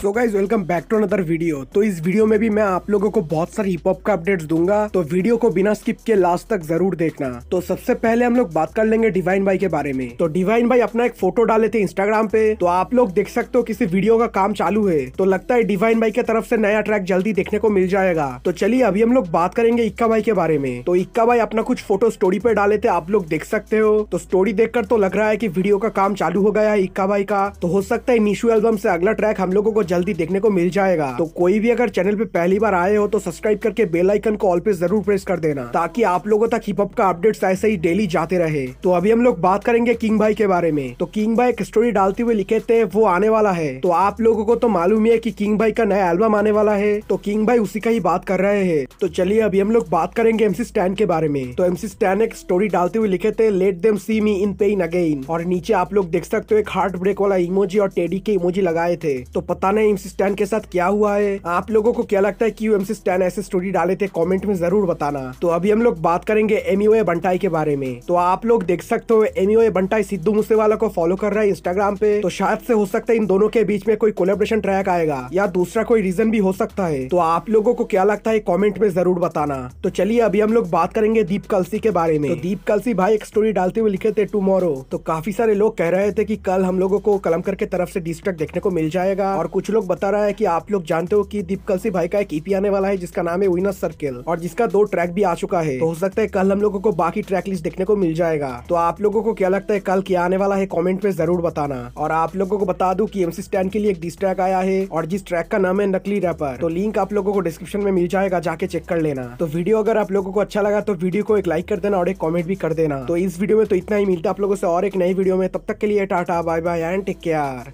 so guys welcome back to another video तो इस video में भी मैं आप लोगों को बहुत सारे हिप हॉप का अपडेट्स दूंगा तो वीडियो को बिना स्किप के लास्ट तक जरूर देखना तो सबसे पहले हम लोग बात कर लेंगे डिवाइन भाई के बारे में तो डिवाइन भाई अपना एक फोटो डाले थे इंस्टाग्राम पे तो आप लोग देख सकते हो किसी वीडियो का काम चालू है तो लगता है डिवाइन भाई के तरफ से नया ट्रैक जल्दी देखने को मिल जाएगा तो चलिए अभी हम लोग बात करेंगे इक्का भाई के बारे में तो इक्का भाई अपना कुछ फोटो स्टोरी पे डाले थे आप लोग देख सकते हो तो स्टोरी देख तो लग रहा है की वीडियो का काम चालू हो गया है इक्का भाई का तो हो सकता है नीशू एल्बम से अगला ट्रैक हम लोगों को जल्दी देखने को मिल जाएगा तो कोई भी अगर चैनल पे पहली बार आए हो तो सब्सक्राइब करके बेल आइकन को ऑल पे जरूर प्रेस कर देना ताकि आप लोगों तक हिप हॉप का अपडेट ऐसे ही डेली जाते रहे तो अभी हम लोग बात करेंगे किंग भाई के बारे में तो किंग भाई एक स्टोरी डालते हुए लिखे थे वो आने वाला है तो आप लोगों को तो मालूम है की किंग भाई का नया एल्बम आने वाला है तो किंग भाई उसी का ही बात कर रहे हैं तो चलिए अभी हम लोग बात करेंगे एमसी स्टैन के बारे में तो एमसी स्टैन एक स्टोरी डालते हुए लिखे थे let them see me in pain again और नीचे आप लोग देख सकते हो एक हार्ट ब्रेक वाला इमोजी और टेडी के इमोजी लगाए थे तो पता नहीं है एम स्टैन के साथ क्या हुआ है आप लोगों को क्या लगता है क्यों एम स्टैन ऐसे स्टोरी डाले थे कॉमेंट में जरूर बताना तो अभी हम लोग बात करेंगे एमईओए बंटाई के बारे में तो आप लोग देख सकते हो एमईओए बंटाई सिद्धू मूसेवाला को फॉलो कर रहा है इंस्टाग्राम पे तो शायद से हो सकता है इन दोनों के बीच में कोई कोलेब्रेशन ट्रैक आएगा या दूसरा कोई रीजन भी हो सकता है तो आप लोगों को क्या लगता है कॉमेंट में जरूर बताना तो चलिए अभी हम लोग बात करेंगे दीप कलसी के बारे में तो दीप कलसी भाई एक स्टोरी डालते हुए लिखे थे टूमोरो तो काफी सारे लोग कह रहे थे की कल हम लोगों को कलम करके तरफ से डिस्ट्रक्ट देखने को मिल जाएगा और कुछ कुछ लोग बता रहा है की आप लोग जानते हो की कलसी भाई का एक ईपी आने वाला है जिसका नाम है विनर सर्किल और जिसका दो ट्रैक भी आ चुका है तो हो सकता है कल हम लोगों को बाकी ट्रैक लिस्ट देखने को मिल जाएगा तो आप लोगों को क्या लगता है कल क्या आने वाला है कॉमेंट में जरूर बताना और आप लोगों को बता दू की एमसी स्टैंड के लिए एक डिस ट्रैक आया है और जिस ट्रैक का नाम है नकली रैपर तो लिंक आप लोगों को डिस्क्रिप्शन में मिल जाएगा जाके चेक कर लेना तो वीडियो अगर आप लोगों को अच्छा लगा तो वीडियो को एक लाइक कर देना और एक कॉमेंट भी कर देना तो इस वीडियो में तो इतना ही मिलता है आप लोगों से और एक नई वीडियो में तब तक के लिए tata bye bye and take care